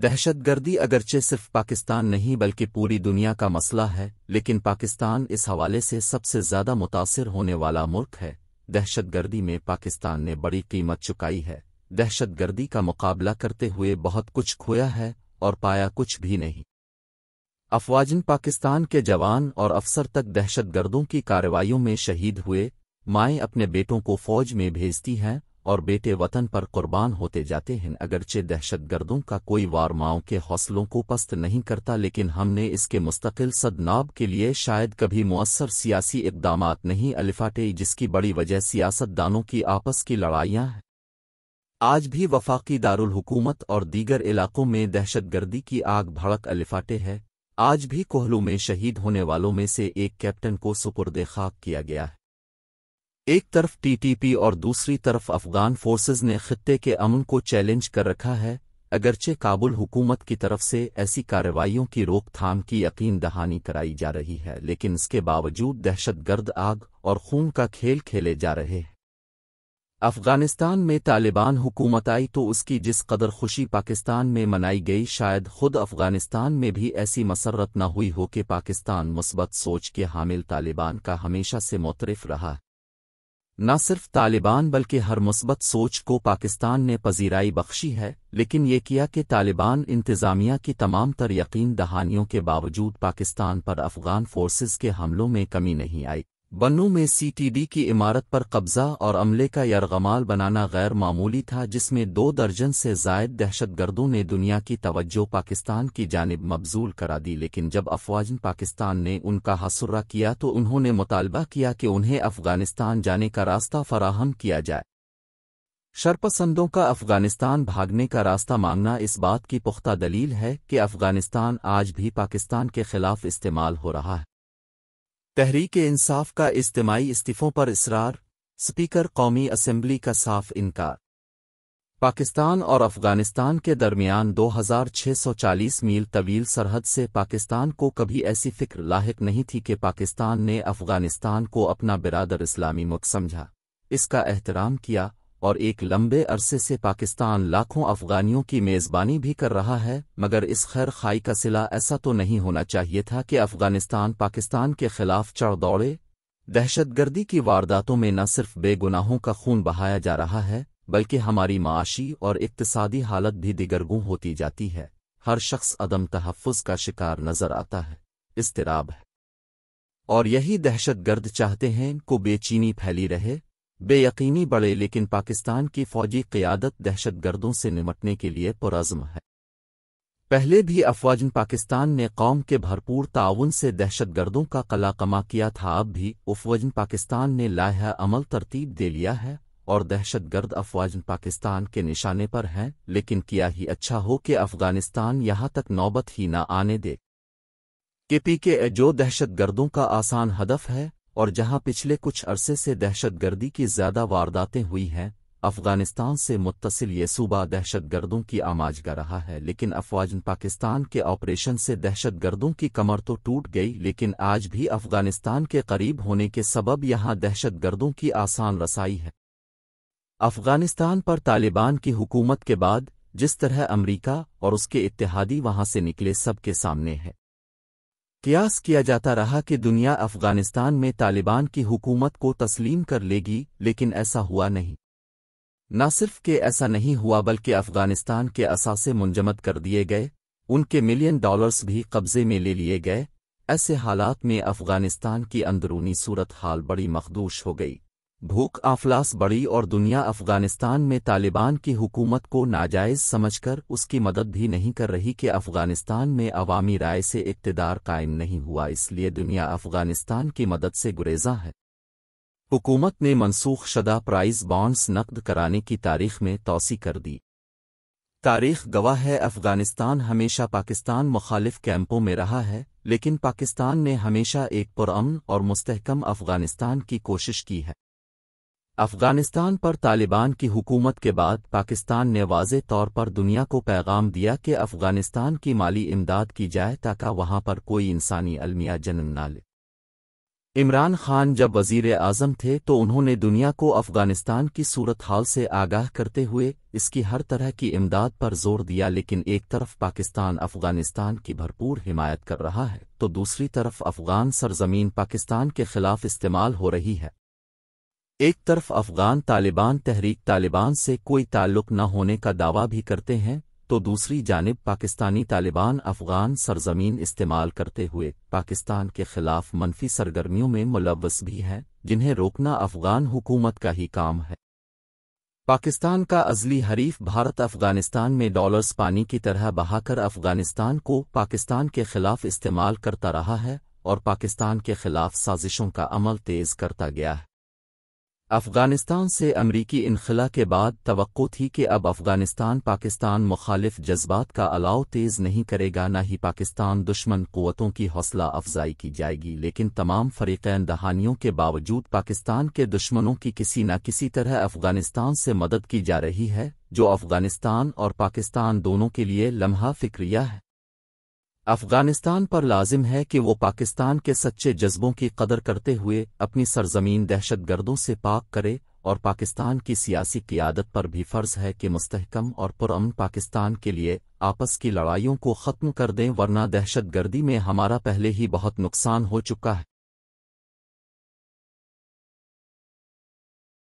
दहशतगर्दी अगरचे सिर्फ पाकिस्तान नहीं बल्कि पूरी दुनिया का मसला है लेकिन पाकिस्तान इस हवाले से सबसे ज़्यादा मुतासर होने वाला मुल्क है दहशतगर्दी में पाकिस्तान ने बड़ी कीमत चुकाई है दहशतगर्दी का मुकाबला करते हुए बहुत कुछ खोया है और पाया कुछ भी नहीं अफवाजन पाकिस्तान के जवान और अफसर तक दहशतगर्दों की कार्रवाइयों में शहीद हुए माएँ अपने बेटों को फौज में भेजती हैं और बेटे वतन पर कुर्बान होते जाते हैं अगरचे दहशतगर्दों का कोई वार माओ के हौसलों को पस्त नहीं करता लेकिन हमने इसके मुस्तकिल सदनाब के लिए शायद कभी मौसर सियासी इकदाम नहीं अलिफाटे जिसकी बड़ी वजह सियासतदानों की आपस की लड़ाइयाँ हैं आज भी वफाकी दारकूमत और दीगर इलाकों में दहशतगर्दी की आग भड़क अलिफाटे है आज भी कोहलू में शहीद होने वालों में से एक कैप्टन को सुपुरदे खाक किया गया है एक तरफ टीटीपी और दूसरी तरफ अफगान फोर्सेज ने ख़त्ते के अमन को चैलेंज कर रखा है अगरचे काबुल हुकूमत की तरफ से ऐसी कार्रवाइयों की रोकथाम की यकीन दहानी कराई जा रही है लेकिन इसके बावजूद दहशतगर्द आग और खून का खेल खेले जा रहे हैं अफगानिस्तान में तालिबान हुकूमत आई तो उसकी जिस कदर खुशी पाकिस्तान में मनाई गई शायद खुद अफगानिस्तान में भी ऐसी मसरत न हुई हो कि पाकिस्तान मुस्बत सोच के हामिल तालिबान का हमेशा से मोतरफ़ रहा न सिर्फ तालिबान बल्कि हर मुस्बत सोच को पाकिस्तान ने पजीराई बख्शी है लेकिन ये किया कि तालिबान इंतजामिया की तमाम तर यकीन दहानियों के बावजूद पाकिस्तान पर अफगान फ़ोर्सेज़ के हमलों में कमी नहीं आई बन्नू में सीटीडी की इमारत पर कब्जा और अमले का यरगमाल बनाना गैर मामूली था जिसमें दो दर्जन से जायद दहशतगर्दों ने दुनिया की तवज्जो पाकिस्तान की जानब मबजूल करा दी लेकिन जब अफवाज पाकिस्तान ने उनका हसुर्रा किया तो उन्होंने मुतालबा किया कि उन्हें अफगानिस्तान जाने का रास्ता फराहम किया जाए शरपसंदों का अफगानिस्तान भागने का रास्ता मांगना इस बात की पुख्ता दलील है कि अफगानिस्तान आज भी पाकिस्तान के खिलाफ इस्तेमाल हो रहा है तहरीक इंसाफ का इज्तमाही इस्तीफ़ों पर इसरार स्पीकर कौमी असम्बली का साफ इनकार पाकिस्तान और अफगानिस्तान के दरमियान दो हज़ार सौ चालीस मील तवील सरहद से पाकिस्तान को कभी ऐसी फिक्र लाक नहीं थी कि पाकिस्तान ने अफगानिस्तान को अपना बिरादर इस्लामी मुख समझा इसका एहतराम किया और एक लंबे अरसे से पाकिस्तान लाखों अफगानियों की मेज़बानी भी कर रहा है मगर इस खैर खाई का सिला ऐसा तो नहीं होना चाहिए था कि अफगानिस्तान पाकिस्तान के खिलाफ चढ़ दौड़े दहशतगर्दी की वारदातों में न सिर्फ बेगुनाहों का खून बहाया जा रहा है बल्कि हमारी माशी और इकतसादी हालत भी दिगरगू होती जाती है हर शख्स अदम तहफ़ का शिकार नज़र आता है इसतराब है और यही दहशतगर्द चाहते हैं को बेचीनी फैली रहे बेयकीनी बढ़े लेकिन पाकिस्तान की फौजी क़ियादत दहशतगर्दों से निमटने के लिए पुरज़म है पहले भी अफवाजन पाकिस्तान ने कौम के भरपूर ताउन से दहशतगर्दों का कला कमा किया था अब भी अफवाजन पाकिस्तान ने लाह अमल तरतीब दे लिया है और दहशतगर्द अफवाजन पाकिस्तान के निशाने पर हैं लेकिन किया ही अच्छा हो कि अफगानिस्तान यहां तक नौबत ही न आने दे के पी के जो दहशतगर्दों का आसान हदफ है और जहां पिछले कुछ अरसे से दहशतगर्दी की ज्यादा वारदातें हुई हैं अफगानिस्तान से मुतसिल ये सूबा दहशतगर्दों की आमाजगा रहा है लेकिन अफवाज पाकिस्तान के ऑपरेशन से दहशतगर्दों की कमर तो टूट गई लेकिन आज भी अफगानिस्तान के करीब होने के सबब यहां दहशतगर्दों की आसान रसाई है अफगानिस्तान पर तालिबान की हुकूमत के बाद जिस तरह अमरीका और उसके इतिहादी वहां से निकले सबके सामने है कयास किया जाता रहा कि दुनिया अफगानिस्तान में तालिबान की हुकूमत को तस्लीम कर लेगी लेकिन ऐसा हुआ नहीं न सिर्फ के ऐसा नहीं हुआ बल्कि अफगानिस्तान के असासे मुंजमद कर दिए गए उनके मिलियन डॉलर्स भी कब्जे में ले लिए गए ऐसे हालात में अफगानिस्तान की अंदरूनी सूरत हाल बड़ी मखदूश हो गई भूख अफलास बढ़ी और दुनिया अफगानिस्तान में तालिबान की हुकूमत को नाजायज समझकर उसकी मदद भी नहीं कर रही कि अफगानिस्तान में अवामी राय से इकतदार कायम नहीं हुआ इसलिए दुनिया अफगानिस्तान की मदद से गुरेजा है हुकूमत ने मनसूख शदा प्राइस बॉन्ड्स नकद कराने की तारीख में तोसी कर दी तारीख गवाह है अफगानिस्तान हमेशा पाकिस्तान मुखालिफ कैंपों में रहा है लेकिन पाकिस्तान ने हमेशा एक पुरअमन और मुस्तहकम अफगानिस्तान की कोशिश की है अफगानिस्तान पर तालिबान की हुकूमत के बाद पाकिस्तान ने वाज तौर पर दुनिया को पैगाम दिया कि अफगानिस्तान की माली इमदाद की जाए ताकि वहां पर कोई इंसानी अलमिया जन्म न ले इमरान खान जब वजीर आज़म थे तो उन्होंने दुनिया को अफगानिस्तान की सूरत हाल से आगाह करते हुए इसकी हर तरह की इमदाद पर जोर दिया लेकिन एक तरफ पाकिस्तान अफगानिस्तान की भरपूर हिमायत कर रहा है तो दूसरी तरफ अफगान सरजमीन पाकिस्तान के खिलाफ इस्तेमाल हो रही है एक तरफ अफगान तालिबान तहरीक तालिबान से कोई ताल्लुक न होने का दावा भी करते हैं तो दूसरी जानब पाकिस्तानी तालिबान अफगान सरजमीन इस्तेमाल करते हुए पाकिस्तान के खिलाफ मनफी सरगर्मियों में मुलवस भी हैं जिन्हें रोकना अफगान हुकूमत का ही काम है पाकिस्तान का अजली हरीफ भारत अफगानिस्तान में डॉलर्स पानी की तरह बहाकर अफगानिस्तान को पाकिस्तान के खिलाफ इस्तेमाल करता रहा है और पाकिस्तान के खिलाफ साजिशों का अमल तेज करता गया है अफगानिस्तान से अमरीकी इनखला के बाद तो थी कि अब अफगानिस्तान पाकिस्तान मुखालिफ जज्बात का अलाव तेज़ नहीं करेगा न ही पाकिस्तान दुश्मन क़वतों की हौसला अफजाई की जाएगी लेकिन तमाम फ़रीक़ैन दहानियों के बावजूद पाकिस्तान के दुश्मनों की किसी न किसी तरह अफगानिस्तान से मदद की जा रही है जो अफगानिस्तान और पाकिस्तान दोनों के लिए लम्हा फ़िक्रिया है अफगानिस्तान पर लाजिम है कि वो पाकिस्तान के सच्चे जज्बों की कदर करते हुए अपनी सरजमीन दहशतगर्दों से पाक करे और पाकिस्तान की सियासी क्यादत पर भी फर्ज है कि मुस्तहकम और पुरअमन पाकिस्तान के लिए आपस की लड़ाइयों को ख़त्म कर दें वरना दहशतगर्दी में हमारा पहले ही बहुत नुकसान हो चुका है